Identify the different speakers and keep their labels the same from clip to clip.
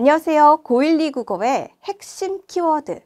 Speaker 1: 안녕하세요. 고1 2국어의 핵심 키워드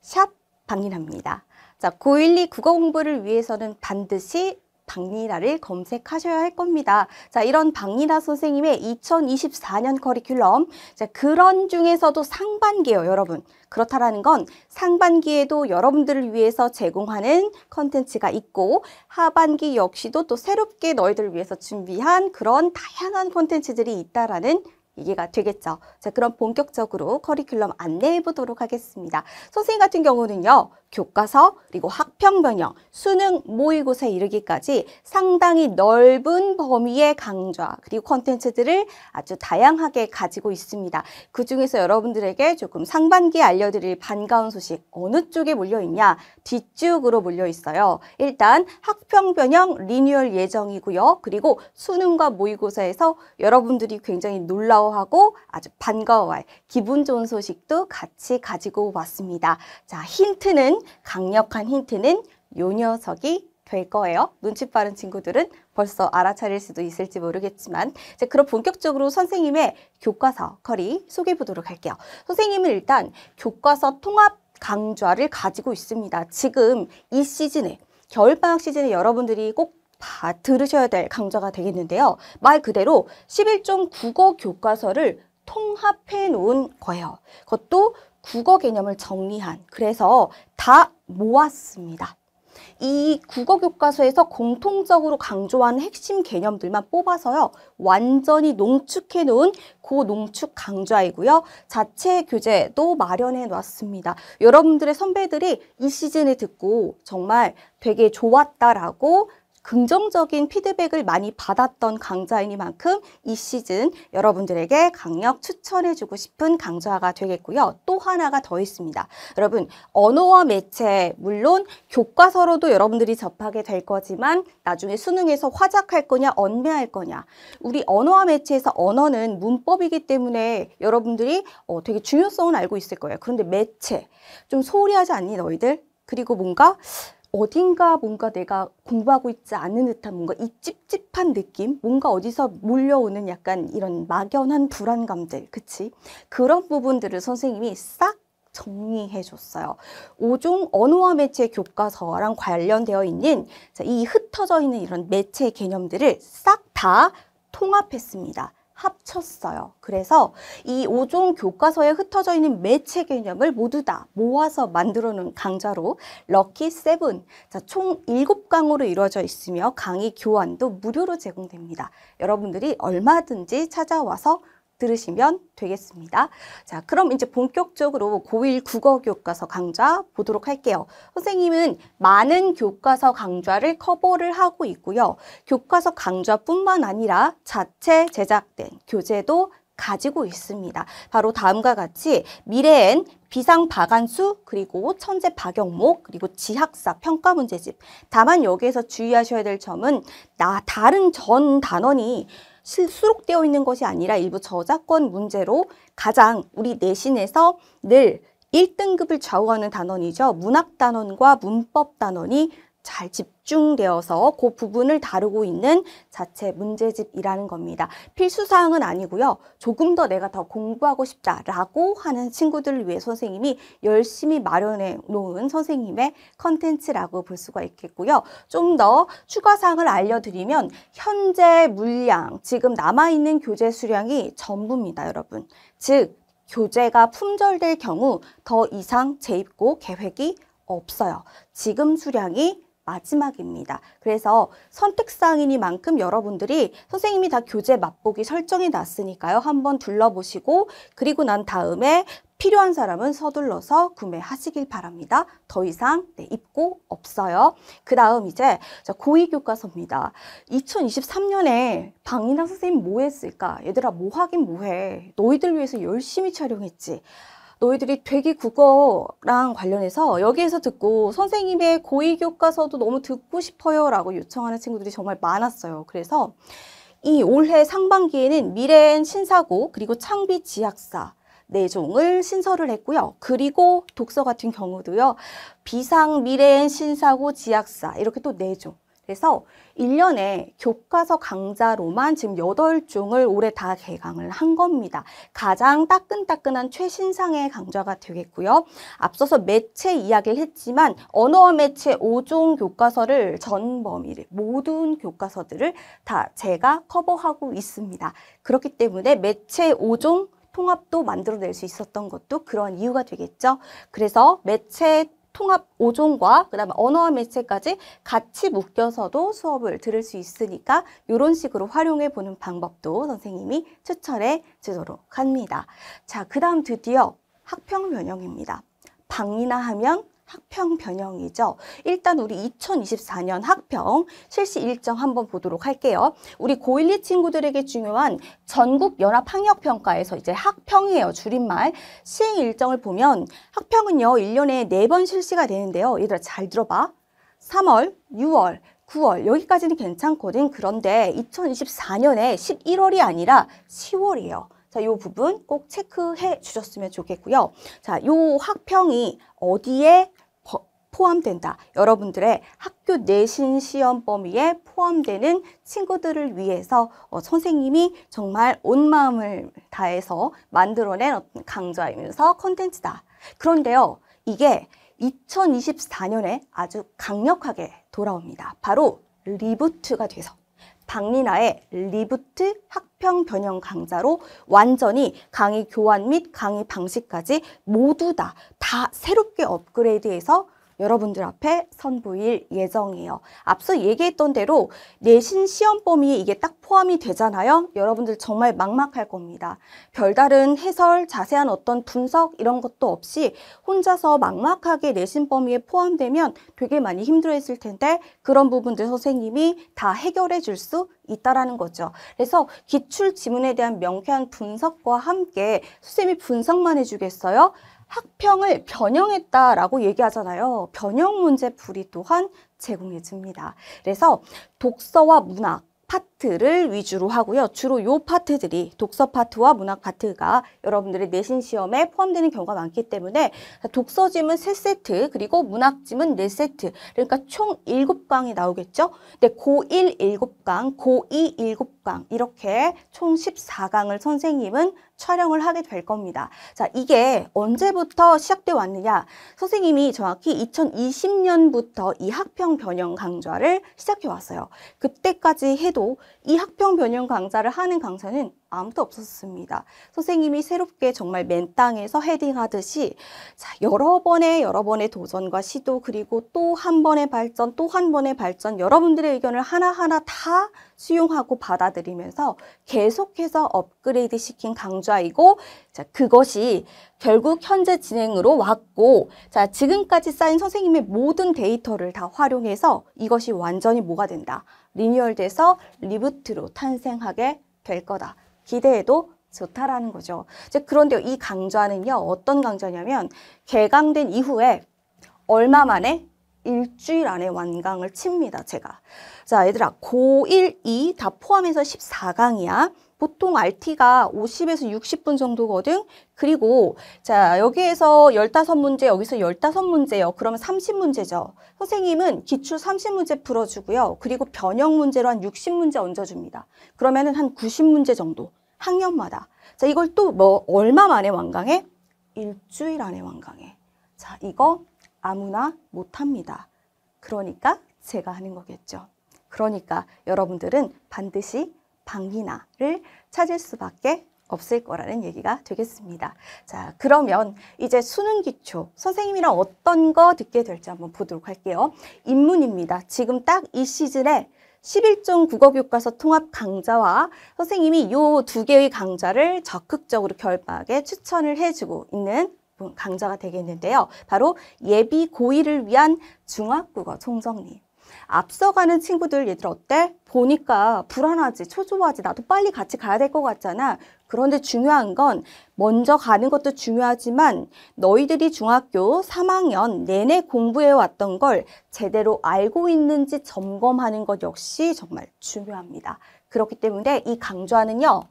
Speaker 1: 샵 박리라입니다. 자, 고1 2국어 공부를 위해서는 반드시 박리라를 검색하셔야 할 겁니다. 자, 이런 박리라 선생님의 2024년 커리큘럼. 자, 그런 중에서도 상반기요 여러분. 그렇다라는 건 상반기에도 여러분들을 위해서 제공하는 컨텐츠가 있고 하반기 역시도 또 새롭게 너희들을 위해서 준비한 그런 다양한 컨텐츠들이 있다라는 이해가 되겠죠. 자, 그럼 본격적으로 커리큘럼 안내해 보도록 하겠습니다. 선생님 같은 경우는요. 교과서, 그리고 학평 변형, 수능 모의고사에 이르기까지 상당히 넓은 범위의 강좌, 그리고 컨텐츠들을 아주 다양하게 가지고 있습니다. 그 중에서 여러분들에게 조금 상반기에 알려드릴 반가운 소식, 어느 쪽에 몰려있냐? 뒤쪽으로 몰려있어요. 일단 학평 변형 리뉴얼 예정이고요. 그리고 수능과 모의고사에서 여러분들이 굉장히 놀라워하고 아주 반가워할 기분 좋은 소식도 같이 가지고 왔습니다. 자, 힌트는 강력한 힌트는 요 녀석이 될 거예요. 눈치 빠른 친구들은 벌써 알아차릴 수도 있을지 모르겠지만 이제 그럼 본격적으로 선생님의 교과서 커리 소개해 보도록 할게요. 선생님은 일단 교과서 통합 강좌를 가지고 있습니다. 지금 이 시즌에 겨울방학 시즌에 여러분들이 꼭 다 들으셔야 될 강좌가 되겠는데요. 말 그대로 11종 국어 교과서를 통합해 놓은 거예요. 그것도 국어 개념을 정리한 그래서 다 모았습니다. 이 국어 교과서에서 공통적으로 강조한 핵심 개념들만 뽑아서요. 완전히 농축해 놓은 고농축 강좌이고요. 자체 교재도 마련해 놨습니다. 여러분들의 선배들이 이 시즌에 듣고 정말 되게 좋았다라고 긍정적인 피드백을 많이 받았던 강좌이니만큼 이 시즌 여러분들에게 강력 추천해주고 싶은 강좌가 되겠고요. 또 하나가 더 있습니다. 여러분 언어와 매체 물론 교과서로도 여러분들이 접하게 될 거지만 나중에 수능에서 화작할 거냐 언매할 거냐 우리 언어와 매체에서 언어는 문법이기 때문에 여러분들이 어, 되게 중요성은 알고 있을 거예요. 그런데 매체 좀 소홀히 하지 않니 너희들? 그리고 뭔가 어딘가 뭔가 내가 공부하고 있지 않은 듯한 뭔가 이 찝찝한 느낌? 뭔가 어디서 몰려오는 약간 이런 막연한 불안감들, 그치? 그런 부분들을 선생님이 싹 정리해 줬어요. 5종 언어와 매체 교과서랑 관련되어 있는 이 흩어져 있는 이런 매체 개념들을 싹 다 통합했습니다. 합쳤어요. 그래서 이 5종 교과서에 흩어져 있는 매체 개념을 모두 다 모아서 만들어 놓은 강좌로 럭키 세븐, 자, 총 7강으로 이루어져 있으며 강의 교환도 무료로 제공됩니다. 여러분들이 얼마든지 찾아와서 들으시면 되겠습니다. 자, 그럼 이제 본격적으로 고1 국어 교과서 강좌 보도록 할게요. 선생님은 많은 교과서 강좌를 커버를 하고 있고요. 교과서 강좌뿐만 아니라 자체 제작된 교재도 가지고 있습니다. 바로 다음과 같이 미래엔 비상 박안수 그리고 천재 박영목 그리고 지학사 평가 문제집. 다만 여기에서 주의하셔야 될 점은 나 다른 전 단원이 수록되어 있는 것이 아니라 일부 저작권 문제로 가장 우리 내신에서 늘 1등급을 좌우하는 단원이죠. 문학 단원과 문법 단원이 잘 집중되어서 그 부분을 다루고 있는 자체 문제집이라는 겁니다. 필수사항은 아니고요. 조금 더 내가 더 공부하고 싶다라고 하는 친구들을 위해 선생님이 열심히 마련해 놓은 선생님의 컨텐츠라고 볼 수가 있겠고요. 좀 더 추가사항을 알려드리면 현재 물량, 지금 남아있는 교재 수량이 전부입니다, 여러분. 즉, 교재가 품절될 경우 더 이상 재입고 계획이 없어요. 지금 수량이 마지막입니다. 그래서 선택사항이니만큼 여러분들이 선생님이 다 교재 맛보기 설정해 놨으니까요. 한번 둘러보시고 그리고 난 다음에 필요한 사람은 서둘러서 구매하시길 바랍니다. 더 이상 네, 입고 없어요. 그 다음 이제 고위교과서입니다 2023년에 방이나 선생님 뭐 했을까? 얘들아 뭐 하긴 뭐해? 너희들 위해서 열심히 촬영했지. 너희들이 되기 국어랑 관련해서 여기에서 듣고 선생님의 고위 교과서도 너무 듣고 싶어요 라고 요청하는 친구들이 정말 많았어요. 그래서 이 올해 상반기에는 미래엔 신사고 그리고 창비 지학사 내종을 네 신설을 했고요. 그리고 독서 같은 경우도요. 비상 미래엔 신사고 지학사 이렇게 또 내종 네 그래서 1년에 교과서 강좌로만 지금 8종을 올해 다 개강을 한 겁니다. 가장 따끈따끈한 최신상의 강좌가 되겠고요. 앞서서 매체 이야기를 했지만 언어와 매체 5종 교과서를 전 범위를 모든 교과서들을 다 제가 커버하고 있습니다. 그렇기 때문에 매체 5종 통합도 만들어낼 수 있었던 것도 그런 이유가 되겠죠. 그래서 매체 통합 5종과 그다음에 언어와 매체까지 같이 묶여서도 수업을 들을 수 있으니까 이런 식으로 활용해 보는 방법도 선생님이 추천해 주도록 합니다. 자, 그다음 드디어 학평 면역입니다. 방이나 하면 학평 변형이죠. 일단 우리 2024년 학평 실시 일정 한번 보도록 할게요. 우리 고1, 2 친구들에게 중요한 전국 연합 학력 평가에서 이제 학평이에요. 줄임말. 시행 일정을 보면 학평은요. 일년에 네 번 실시가 되는데요. 얘들아 잘 들어봐. 3월, 6월, 9월 여기까지는 괜찮거든. 그런데 2024년에 11월이 아니라 10월이에요. 자, 요 부분 꼭 체크해 주셨으면 좋겠고요. 자, 요 학평이 어디에 포함된다. 여러분들의 학교 내신 시험 범위에 포함되는 친구들을 위해서 어, 선생님이 정말 온 마음을 다해서 만들어낸 어떤 강좌이면서 컨텐츠다. 그런데요, 이게 2024년에 아주 강력하게 돌아옵니다. 바로 리부트가 돼서 박리나의 리부트 학평 변형 강좌로 완전히 강의 교환 및 강의 방식까지 모두 다, 다 새롭게 업그레이드해서 여러분들 앞에 선보일 예정이에요. 앞서 얘기했던 대로 내신 시험 범위에 이게 딱 포함이 되잖아요. 여러분들 정말 막막할 겁니다. 별다른 해설, 자세한 어떤 분석 이런 것도 없이 혼자서 막막하게 내신 범위에 포함되면 되게 많이 힘들어했을 텐데 그런 부분들 선생님이 다 해결해 줄 수 있다라는 거죠. 그래서 기출 지문에 대한 명쾌한 분석과 함께 선생님이 분석만 해주겠어요? 학평을 변형했다라고 얘기하잖아요. 변형 문제 풀이 또한 제공해줍니다. 그래서 독서와 문학, 파트를 위주로 하고요. 주로 요 파트들이 독서 파트와 문학 파트가 여러분들의 내신 시험에 포함되는 경우가 많기 때문에 독서짐은 세세트 그리고 문학짐은 네세트 그러니까 총 일곱 강이 나오겠죠. 근데 고1 일곱 강 고2 일곱 강 이렇게 총 십사 강을 선생님은 촬영을 하게 될 겁니다. 자, 이게 언제부터 시작돼 왔느냐? 선생님이 정확히 2020년부터 이 학평 변형 강좌를 시작해 왔어요. 그때까지 해도 해도 이 학평 변형 강좌를 하는 강사는 아무도 없었습니다. 선생님이 새롭게 정말 맨 땅에서 헤딩하듯이 자, 여러 번의 여러 번의 도전과 시도 그리고 또 한 번의 발전 또 한 번의 발전 여러분들의 의견을 하나하나 다 수용하고 받아들이면서 계속해서 업그레이드 시킨 강좌이고 자, 그것이 결국 현재 진행으로 왔고 자, 지금까지 쌓인 선생님의 모든 데이터를 다 활용해서 이것이 완전히 뭐가 된다. 리뉴얼돼서 리부트로 탄생하게 될 거다. 기대해도 좋다라는 거죠. 이제 그런데 이 강좌는요. 어떤 강좌냐면 개강된 이후에 얼마 만에 일주일 안에 완강을 칩니다. 제가. 자, 얘들아 고1, 2 다 포함해서 14강이야. 보통 RT가 50에서 60분 정도거든. 그리고 자 여기에서 15문제, 여기서 15문제요. 그러면 30문제죠. 선생님은 기출 30문제 풀어주고요. 그리고 변형 문제로 한 60문제 얹어줍니다. 그러면 은한 90문제 정도 학년마다. 자 이걸 또 뭐 얼마 만에 완강해? 일주일 안에 완강해. 자 이거 아무나 못합니다. 그러니까 제가 하는 거겠죠. 그러니까 여러분들은 반드시 방이나를 찾을 수밖에 없을 거라는 얘기가 되겠습니다. 자, 그러면 이제 수능 기초 선생님이랑 어떤 거 듣게 될지 한번 보도록 할게요. 입문입니다 지금 딱 이 시즌에 11종 국어교과서 통합 강좌와 선생님이 요 두 개의 강좌를 적극적으로 결박에 추천을 해주고 있는 강좌가 되겠는데요. 바로 예비 고1을 위한 중학국어 총정리 앞서가는 친구들 얘들 어때? 보니까 불안하지, 초조하지, 나도 빨리 같이 가야 될 것 같잖아. 그런데 중요한 건 먼저 가는 것도 중요하지만 너희들이 중학교 3학년 내내 공부해 왔던 걸 제대로 알고 있는지 점검하는 것 역시 정말 중요합니다. 그렇기 때문에 이 강좌는요.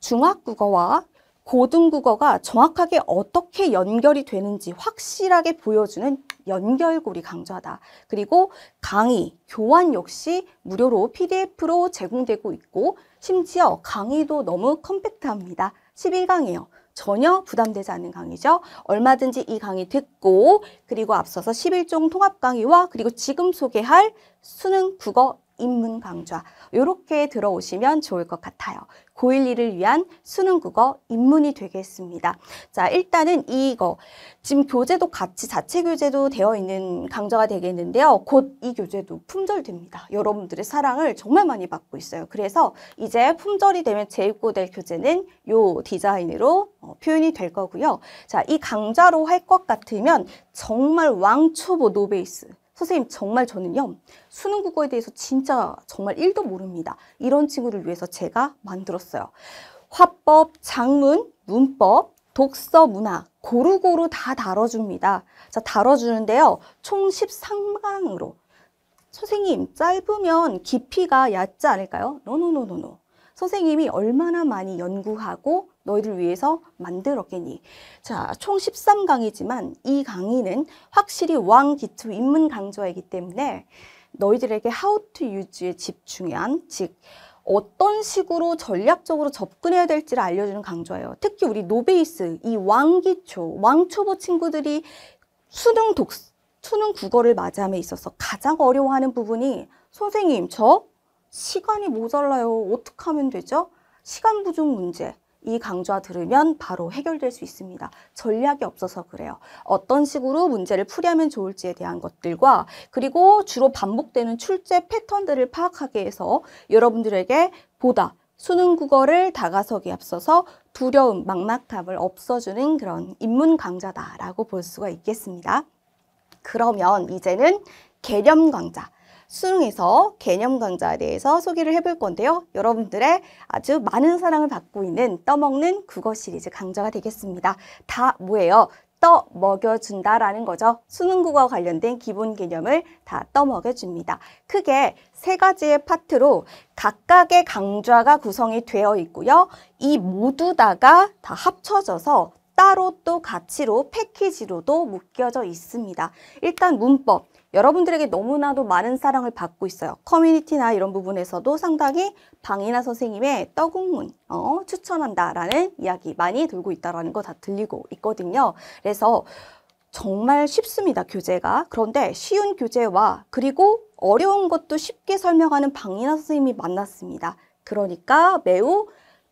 Speaker 1: 중학국어와 고등국어가 정확하게 어떻게 연결이 되는지 확실하게 보여주는 연결고리 강좌다. 그리고 강의, 교환 역시 무료로 PDF로 제공되고 있고 심지어 강의도 너무 컴팩트합니다. 11강이에요. 전혀 부담되지 않는 강의죠. 얼마든지 이 강의 듣고 그리고 앞서서 11종 통합 강의와 그리고 지금 소개할 수능 국어 인문 강좌 이렇게 들어오시면 좋을 것 같아요. 고1리를 위한 수능 국어 입문이 되겠습니다. 자, 일단은 이거 지금 교재도 같이 자체 교재도 되어 있는 강좌가 되겠는데요. 곧 이 교재도 품절됩니다. 여러분들의 사랑을 정말 많이 받고 있어요. 그래서 이제 품절이 되면 재입고될 교재는 요 디자인으로 어, 표현이 될 거고요. 자, 이 강좌로 할 것 같으면 정말 왕초보 노베이스 선생님 정말 저는요 수능 국어에 대해서 진짜 정말 1도 모릅니다. 이런 친구를 위해서 제가 만들었어요. 화법, 장문, 문법, 독서, 문학 고루고루 다 다뤄줍니다. 자 다뤄주는데요. 총 13강으로 선생님 짧으면 깊이가 얕지 않을까요? 노노노노노 선생님이 얼마나 많이 연구하고 너희를 위해서 만들었겠니. 자, 총 13강이지만 이 강의는 확실히 왕기초 입문 강좌이기 때문에 너희들에게 how to use에 집중한, 즉, 어떤 식으로 전략적으로 접근해야 될지를 알려주는 강좌예요. 특히 우리 노베이스, 이 왕기초, 왕초보 친구들이 수능 독, 수능 국어를 맞이함에 있어서 가장 어려워하는 부분이 선생님, 저 시간이 모자라요. 어떻게 하면 되죠? 시간 부족 문제. 이 강좌 들으면 바로 해결될 수 있습니다. 전략이 없어서 그래요. 어떤 식으로 문제를 풀이하면 좋을지에 대한 것들과 그리고 주로 반복되는 출제 패턴들을 파악하게 해서 여러분들에게 보다 수능 국어를 다가서기 앞서서 두려움, 막막함을 없어주는 그런 입문 강좌다라고 볼 수가 있겠습니다. 그러면 이제는 개념 강좌, 수능에서 개념 강좌에 대해서 소개를 해볼 건데요. 여러분들의 아주 많은 사랑을 받고 있는 떠먹는 국어 시리즈 강좌가 되겠습니다. 다 뭐예요? 떠먹여준다라는 거죠. 수능국어 관련된 기본 개념을 다 떠먹여줍니다. 크게 세 가지의 파트로 각각의 강좌가 구성이 되어 있고요. 이 모두 다가 다 합쳐져서 따로 또 가치로 패키지로도 묶여져 있습니다. 일단 문법. 여러분들에게 너무나도 많은 사랑을 받고 있어요. 커뮤니티나 이런 부분에서도 상당히 방이나 선생님의 떡국문 어, 추천한다라는 이야기 많이 돌고 있다는거 다 들리고 있거든요. 그래서 정말 쉽습니다, 교재가. 그런데 쉬운 교재와 그리고 어려운 것도 쉽게 설명하는 방이나 선생님이 만났습니다. 그러니까 매우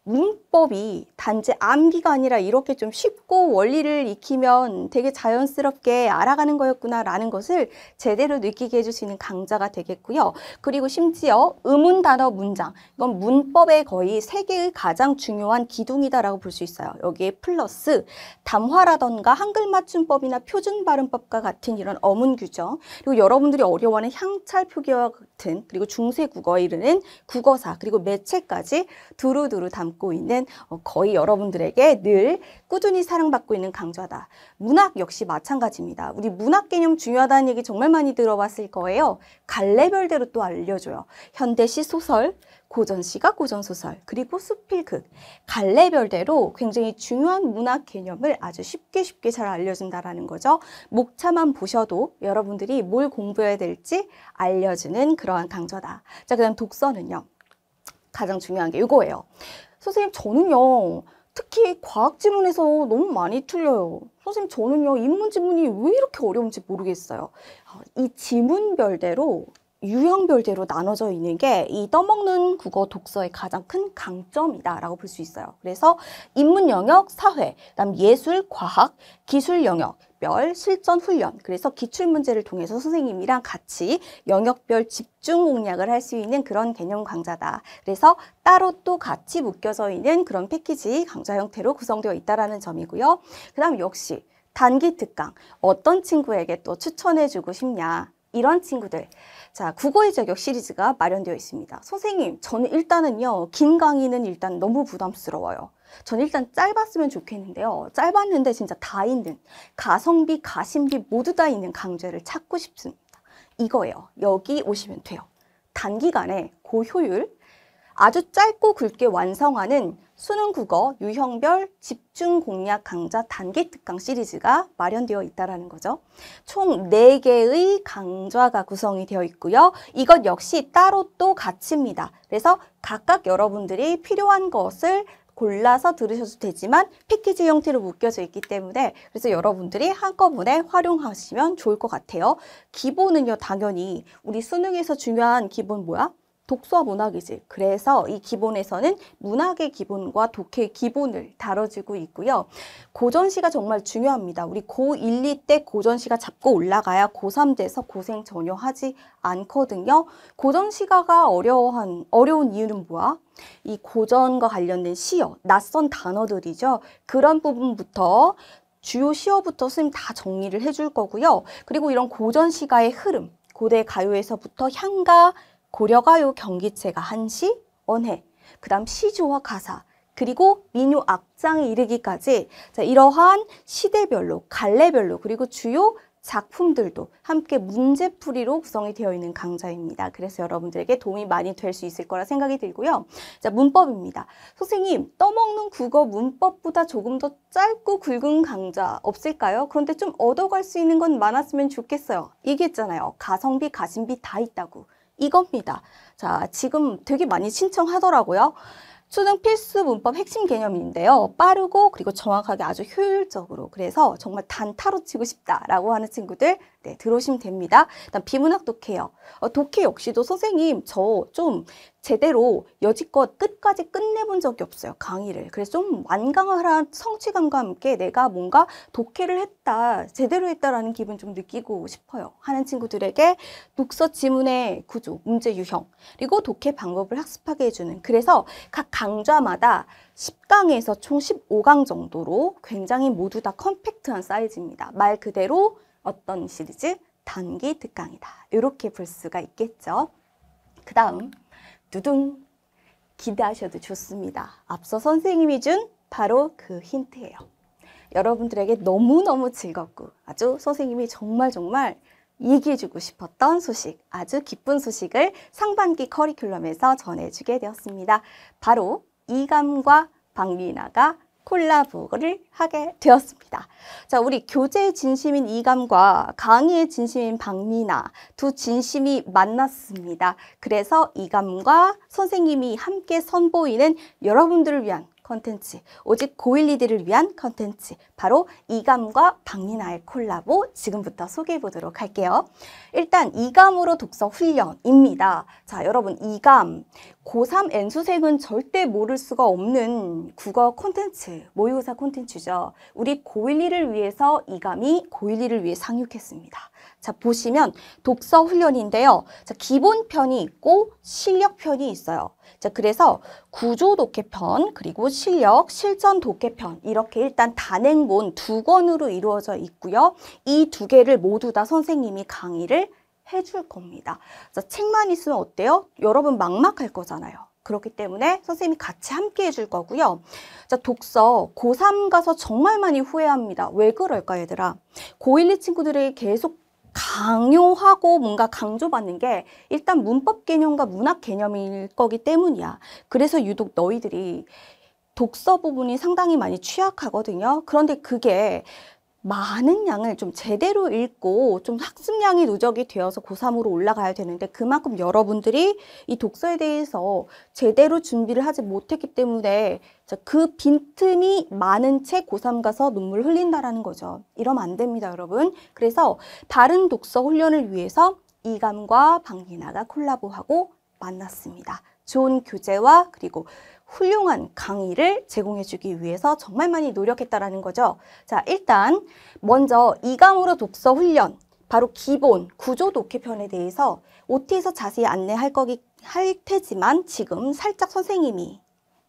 Speaker 1: 문 기법이 단지 암기가 아니라 이렇게 좀 쉽고 원리를 익히면 되게 자연스럽게 알아가는 거였구나라는 것을 제대로 느끼게 해줄 수 있는 강좌가 되겠고요. 그리고 심지어 의문 단어 문장, 이건 문법의 거의 세계의 가장 중요한 기둥이다라고 볼 수 있어요. 여기에 플러스 담화라던가 한글 맞춤법이나 표준 발음법과 같은 이런 어문 규정, 그리고 여러분들이 어려워하는 향찰 표기와 같은 그리고 중세 국어에 이르는 국어사 그리고 매체까지 두루두루 담고 있는 어, 거의 여러분들에게 늘 꾸준히 사랑받고 있는 강좌다. 문학 역시 마찬가지입니다. 우리 문학 개념 중요하다는 얘기 정말 많이 들어봤을 거예요. 갈래별대로 또 알려줘요. 현대시 소설, 고전시가 고전소설, 그리고 수필극, 갈래별대로 굉장히 중요한 문학 개념을 아주 쉽게 쉽게 잘 알려준다라는 거죠. 목차만 보셔도 여러분들이 뭘 공부해야 될지 알려주는 그러한 강좌다. 자, 그 다음 독서는요. 가장 중요한 게 이거예요. 선생님 저는요 특히 과학 지문에서 너무 많이 틀려요. 선생님 저는요 입문 지문이 왜 이렇게 어려운지 모르겠어요. 아, 이 지문별대로 유형별대로 나눠져 있는 게 이 떠먹는 국어 독서의 가장 큰 강점이다라고 볼 수 있어요. 그래서 입문 영역, 사회, 그다음 예술, 과학, 기술 영역, 영역별 실전 훈련 그래서 기출 문제를 통해서 선생님이랑 같이 영역별 집중 공략을 할 수 있는 그런 개념 강좌다. 그래서 따로 또 같이 묶여져 있는 그런 패키지 강좌 형태로 구성되어 있다는 점이고요. 그다음 역시 단기 특강 어떤 친구에게 또 추천해주고 싶냐 이런 친구들 자 국어의 자격 시리즈가 마련되어 있습니다 선생님 저는 일단은요 긴 강의는 일단 너무 부담스러워요 전 일단 짧았으면 좋겠는데요. 짧았는데 진짜 다 있는 가성비, 가심비 모두 다 있는 강좌를 찾고 싶습니다. 이거예요. 여기 오시면 돼요. 단기간에 고효율, 아주 짧고 굵게 완성하는 수능 국어 유형별 집중 공략 강좌 단기 특강 시리즈가 마련되어 있다는 거죠. 총 4개의 강좌가 구성이 되어 있고요. 이것 역시 따로 또 가치입니다. 그래서 각각 여러분들이 필요한 것을 골라서 들으셔도 되지만 패키지 형태로 묶여져 있기 때문에 그래서 여러분들이 한꺼번에 활용하시면 좋을 것 같아요. 기본은요, 당연히 우리 수능에서 중요한 기본 뭐야? 독서 문학이지. 그래서 이 기본에서는 문학의 기본과 독해의 기본을 다뤄지고 있고요. 고전시가 정말 중요합니다. 우리 고1, 2 때 고전시가 잡고 올라가야 고3 돼서 고생 전혀 하지 않거든요. 고전시가가 어려운, 어려운 이유는 뭐야? 이 고전과 관련된 시어, 낯선 단어들이죠. 그런 부분부터 주요 시어부터 선생님 다 정리를 해줄 거고요. 그리고 이런 고전 시가의 흐름, 고대 가요에서부터 향가, 고려가요 경기체가 한시, 언해, 그 다음 시조와 가사, 그리고 민요 악장에 이르기까지 자, 이러한 시대별로, 갈래별로, 그리고 주요 작품들도 함께 문제풀이로 구성이 되어 있는 강좌입니다. 그래서 여러분들에게 도움이 많이 될 수 있을 거라 생각이 들고요. 자, 문법입니다. 선생님, 떠먹는 국어 문법보다 조금 더 짧고 굵은 강좌 없을까요? 그런데 좀 얻어갈 수 있는 건 많았으면 좋겠어요. 얘기했잖아요. 가성비, 가심비 다 있다고. 이겁니다. 자, 지금 되게 많이 신청하더라고요. 수능 필수 문법 핵심 개념인데요. 빠르고 그리고 정확하게 아주 효율적으로 그래서 정말 단타로 치고 싶다라고 하는 친구들 네, 들어오시면 됩니다. 일단 비문학 독해요. 어, 독해 역시도 선생님 저 좀 제대로 여지껏 끝까지 끝내본 적이 없어요. 강의를. 그래서 좀 완강한 성취감과 함께 내가 뭔가 독해를 했다, 제대로 했다라는 기분 좀 느끼고 싶어요. 하는 친구들에게 독서 지문의 구조, 문제 유형, 그리고 독해 방법을 학습하게 해주는 그래서 각 강좌마다 10강에서 총 15강 정도로 굉장히 모두 다 컴팩트한 사이즈입니다. 말 그대로 어떤 시리즈? 단기 특강이다. 이렇게 볼 수가 있겠죠. 그 다음 두둥 기대하셔도 좋습니다. 앞서 선생님이 준 바로 그 힌트예요. 여러분들에게 너무너무 즐겁고 아주 선생님이 정말 정말 얘기해주고 싶었던 소식, 아주 기쁜 소식을 상반기 커리큘럼에서 전해주게 되었습니다. 바로 이감과 박리나가 콜라보를 하게 되었습니다. 자, 우리 교재의 진심인 이감과 강의의 진심인 박미나 두 진심이 만났습니다. 그래서 이감과 선생님이 함께 선보이는 여러분들을 위한 컨텐츠, 오직 고일리들을 위한 컨텐츠, 바로 이감과 박리나의 콜라보 지금부터 소개해 보도록 할게요. 일단 이감으로 독서 훈련입니다. 자, 여러분 이감, 고3 N수생은 절대 모를 수가 없는 국어 콘텐츠, 모의고사 콘텐츠죠. 우리 고일리를 위해서 이감이 고일리를 위해 상륙했습니다. 자, 보시면 독서 훈련인데요. 자, 기본 편이 있고 실력 편이 있어요. 자, 그래서 구조 독해편, 그리고 실력, 실전 독해편, 이렇게 일단 단행본 두 권으로 이루어져 있고요. 이 두 개를 모두 다 선생님이 강의를 해줄 겁니다. 자, 책만 있으면 어때요? 여러분 막막할 거잖아요. 그렇기 때문에 선생님이 같이 함께 해줄 거고요. 자, 독서 고3 가서 정말 많이 후회합니다. 왜 그럴까 얘들아? 고1, 2 친구들이 계속 강요하고 뭔가 강조받는 게 일단 문법 개념과 문학 개념일 거기 때문이야. 그래서 유독 너희들이 독서 부분이 상당히 많이 취약하거든요. 그런데 그게 많은 양을 좀 제대로 읽고 좀 학습량이 누적이 되어서 고3으로 올라가야 되는데 그만큼 여러분들이 이 독서에 대해서 제대로 준비를 하지 못했기 때문에 그 빈틈이 많은 채 고3 가서 눈물 흘린다라는 거죠. 이러면 안 됩니다, 여러분. 그래서 바른 독서 훈련을 위해서 이감과 방리나가 콜라보하고 만났습니다. 좋은 교재와 그리고 훌륭한 강의를 제공해주기 위해서 정말 많이 노력했다라는 거죠. 자, 일단 먼저 이감으로 독서 훈련, 바로 기본 구조 독해 편에 대해서 OT에서 자세히 안내할 거기 할 테지만 지금 살짝 선생님이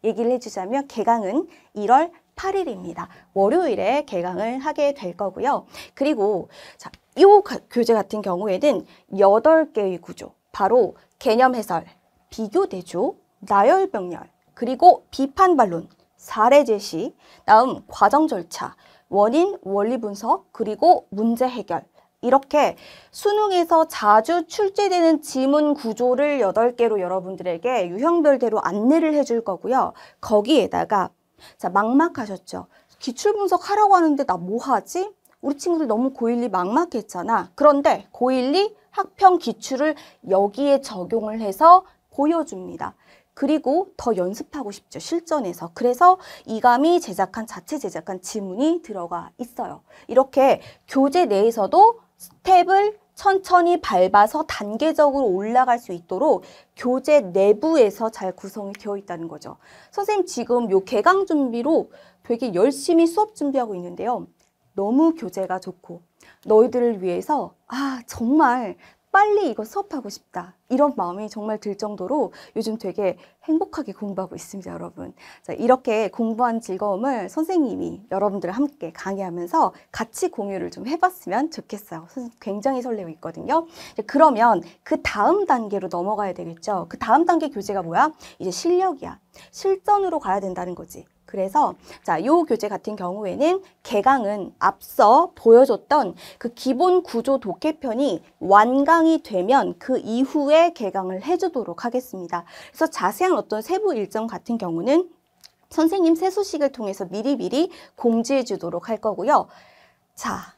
Speaker 1: 얘기를 해주자면 개강은 1월 8일입니다. 월요일에 개강을 하게 될 거고요. 그리고 자, 이 교재 같은 경우에는 8개의 구조, 바로 개념 해설, 비교 대조, 나열 병렬, 그리고 비판 반론, 사례 제시, 다음 과정 절차, 원인, 원리 분석, 그리고 문제 해결, 이렇게 수능에서 자주 출제되는 지문 구조를 여덟 개로 여러분들에게 유형별대로 안내를 해줄 거고요. 거기에다가 자 막막하셨죠? 기출분석 하라고 하는데 나 뭐 하지? 우리 친구들 너무 고1리 막막했잖아. 그런데 고1리 학평 기출을 여기에 적용을 해서 보여줍니다. 그리고 더 연습하고 싶죠. 실전에서. 그래서 이감이 제작한 자체 제작한 지문이 들어가 있어요. 이렇게 교재 내에서도 스텝을 천천히 밟아서 단계적으로 올라갈 수 있도록 교재 내부에서 잘 구성이 되어 있다는 거죠. 선생님 지금 요 개강 준비로 되게 열심히 수업 준비하고 있는데요. 너무 교재가 좋고 너희들을 위해서 아 정말 빨리 이거 수업하고 싶다 이런 마음이 정말 들 정도로 요즘 되게 행복하게 공부하고 있습니다 여러분 자, 이렇게 공부한 즐거움을 선생님이 여러분들 함께 강의하면서 같이 공유를 좀 해봤으면 좋겠어요 선생님 굉장히 설레고 있거든요 그러면 그 다음 단계로 넘어가야 되겠죠 그 다음 단계 교재가 뭐야? 이제 실력이야 실전으로 가야 된다는 거지 그래서 자, 요 교재 같은 경우에는 개강은 앞서 보여줬던 그 기본 구조 독해편이 완강이 되면 그 이후에 개강을 해주도록 하겠습니다. 그래서 자세한 어떤 세부 일정 같은 경우는 선생님 세수식을 통해서 미리미리 공지해 주도록 할 거고요. 자,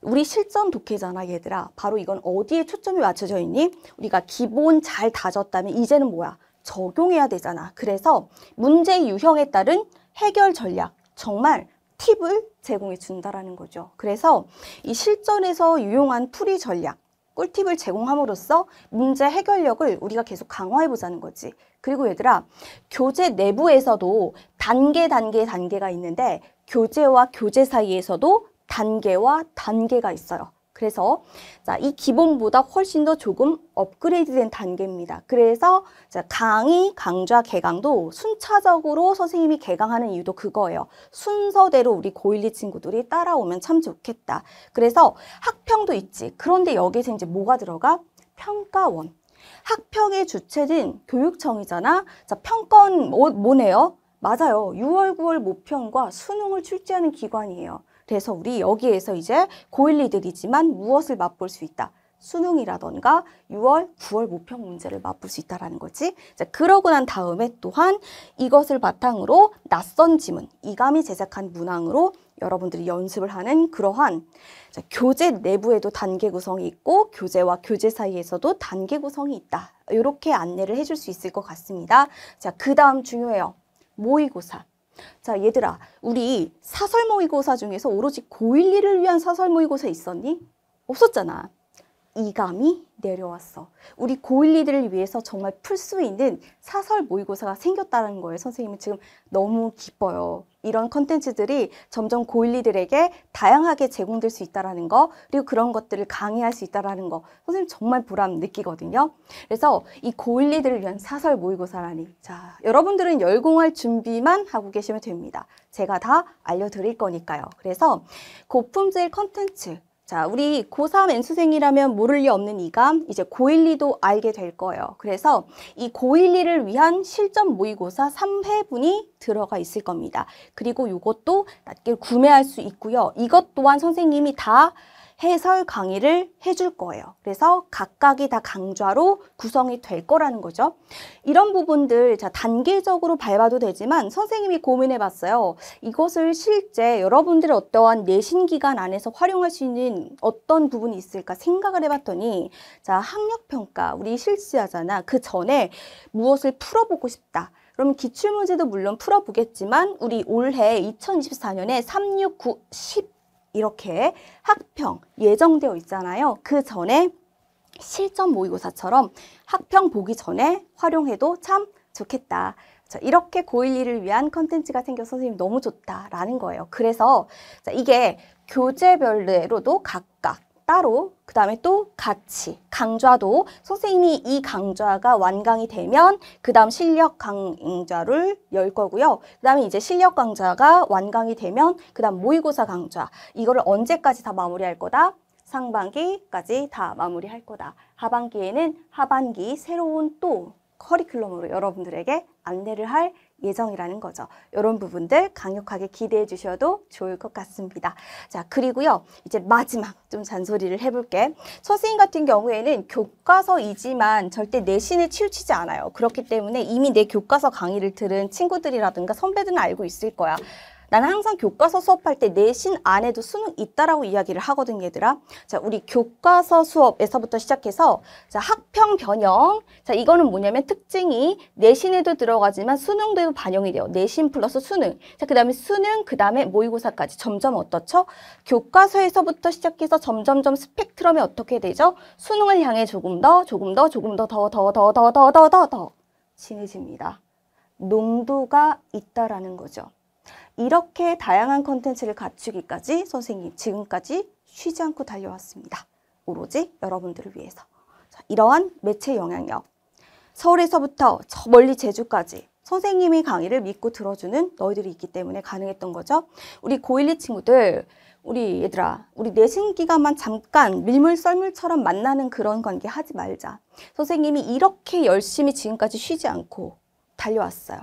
Speaker 1: 우리 실전 독해잖아 얘들아. 바로 이건 어디에 초점이 맞춰져 있니? 우리가 기본 잘 다졌다면 이제는 뭐야? 적용해야 되잖아. 그래서 문제 유형에 따른 해결 전략, 정말 팁을 제공해 준다라는 거죠. 그래서 이 실전에서 유용한 풀이 전략, 꿀팁을 제공함으로써 문제 해결력을 우리가 계속 강화해 보자는 거지. 그리고 얘들아, 교재 내부에서도 단계, 단계, 단계가 있는데 교재와 교재 사이에서도 단계와 단계가 있어요. 그래서 자, 이 기본보다 훨씬 더 조금 업그레이드된 단계입니다. 그래서 자, 강의, 강좌, 개강도 순차적으로 선생님이 개강하는 이유도 그거예요. 순서대로 우리 고1, 2 친구들이 따라오면 참 좋겠다. 그래서 학평도 있지. 그런데 여기서 이제 뭐가 들어가? 평가원. 학평의 주체는 교육청이잖아. 자, 평가원 뭐, 뭐네요? 맞아요. 6월, 9월 모평과 수능을 출제하는 기관이에요. 그래서 우리 여기에서 이제 고1리들이지만 무엇을 맛볼 수 있다. 수능이라던가 6월, 9월 모평 문제를 맛볼 수 있다라는 거지. 자, 그러고 난 다음에 또한 이것을 바탕으로 낯선 지문, 이감이 제작한 문항으로 여러분들이 연습을 하는 그러한 자, 교재 내부에도 단계 구성이 있고 교재와 교재 사이에서도 단계 구성이 있다. 이렇게 안내를 해줄 수 있을 것 같습니다. 자, 그 다음 중요해요. 모의고사. 자 얘들아 우리 사설 모의고사 중에서 오로지 고1, 2를 위한 사설 모의고사 있었니? 없었잖아. 이감이 내려왔어. 우리 고1리들을 위해서 정말 풀 수 있는 사설 모의고사가 생겼다는 거예요. 선생님은 지금 너무 기뻐요. 이런 컨텐츠들이 점점 고1리들에게 다양하게 제공될 수 있다는 거 그리고 그런 것들을 강의할 수 있다는 거 선생님 정말 보람 느끼거든요. 그래서 이 고1리들을 위한 사설 모의고사라니 자 여러분들은 열공할 준비만 하고 계시면 됩니다. 제가 다 알려드릴 거니까요. 그래서 고품질 컨텐츠 자, 우리 고3 N수생이라면 모를 리 없는 이감 이제 고1리도 알게 될 거예요. 그래서 이 고1리를 위한 실전 모의고사 3회분이 들어가 있을 겁니다. 그리고 이것도 낱개게 구매할 수 있고요. 이것 또한 선생님이 다 해설 강의를 해줄 거예요. 그래서 각각이 다 강좌로 구성이 될 거라는 거죠. 이런 부분들 자 단계적으로 밟아도 되지만 선생님이 고민해 봤어요. 이것을 실제 여러분들의 어떠한 내신 기간 안에서 활용할 수 있는 어떤 부분이 있을까 생각을 해봤더니 자 학력평가 우리 실시하잖아. 그 전에 무엇을 풀어보고 싶다. 그럼 기출문제도 물론 풀어보겠지만 우리 올해 2024년에 36910 이렇게 학평 예정되어 있잖아요. 그 전에 실전 모의고사처럼 학평 보기 전에 활용해도 참 좋겠다. 자, 이렇게 고1, 2를 위한 컨텐츠가 생겨 선생님 너무 좋다라는 거예요. 그래서 자, 이게 교재별로도 각 따로 그 다음에 또 같이 강좌도 선생님이 이 강좌가 완강이 되면 그 다음 실력 강좌를 열 거고요. 그 다음에 이제 실력 강좌가 완강이 되면 그 다음 모의고사 강좌 이거를 언제까지 다 마무리할 거다? 상반기까지 다 마무리할 거다. 하반기에는 하반기 새로운 또 커리큘럼으로 여러분들에게 안내를 할 예정이라는 거죠. 이런 부분들 강력하게 기대해 주셔도 좋을 것 같습니다. 자, 그리고요. 이제 마지막 좀 잔소리를 해볼게. 선생님 같은 경우에는 교과서이지만 절대 내신을 치우치지 않아요. 그렇기 때문에 이미 내 교과서 강의를 들은 친구들이라든가 선배들은 알고 있을 거야. 나는 항상 교과서 수업할 때 내신 안에도 수능 있다라고 이야기를 하거든 얘들아. 자, 우리 교과서 수업에서부터 시작해서 자, 학평 변형. 자, 이거는 뭐냐면 특징이 내신에도 들어가지만 수능도 반영이 돼요. 내신 플러스 수능. 자, 그다음에 수능, 그다음에 모의고사까지 점점 어떻죠? 교과서에서부터 시작해서 점점점 스펙트럼이 어떻게 되죠? 수능을 향해 조금 더, 조금 더, 조금 더, 더, 더, 더, 더, 더, 더, 더, 더 진해집니다. 농도가 있다라는 거죠. 이렇게 다양한 컨텐츠를 갖추기까지 선생님 지금까지 쉬지 않고 달려왔습니다. 오로지 여러분들을 위해서. 자, 이러한 매체 영향력. 서울에서부터 저 멀리 제주까지 선생님이 강의를 믿고 들어주는 너희들이 있기 때문에 가능했던 거죠. 우리 고1, 2 친구들, 우리 얘들아, 우리 내신 기간만 잠깐 밀물 썰물처럼 만나는 그런 관계 하지 말자. 선생님이 이렇게 열심히 지금까지 쉬지 않고 달려왔어요.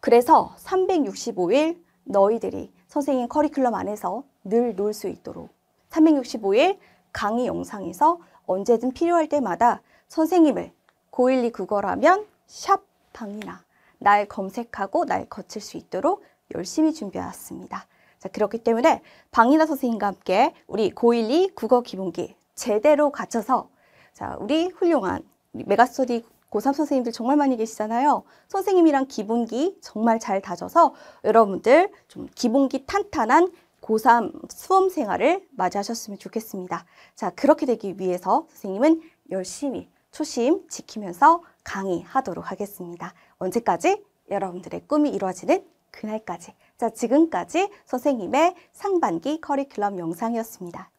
Speaker 1: 그래서 365일 너희들이 선생님 커리큘럼 안에서 늘 놓을 수 있도록 365일 강의 영상에서 언제든 필요할 때마다 선생님을 고일리 국어라면 샵 방이나 날 검색하고 날 거칠 수 있도록 열심히 준비해왔습니다. 자, 그렇기 때문에 방이나 선생님과 함께 우리 고일리 국어 기본기 제대로 갖춰서 자, 우리 훌륭한 메가스터디 고3 선생님들 정말 많이 계시잖아요. 선생님이랑 기본기 정말 잘 다져서 여러분들 좀 기본기 탄탄한 고3 수험 생활을 맞이하셨으면 좋겠습니다. 자, 그렇게 되기 위해서 선생님은 열심히 초심 지키면서 강의하도록 하겠습니다. 언제까지? 여러분들의 꿈이 이루어지는 그날까지. 자, 지금까지 선생님의 상반기 커리큘럼 영상이었습니다.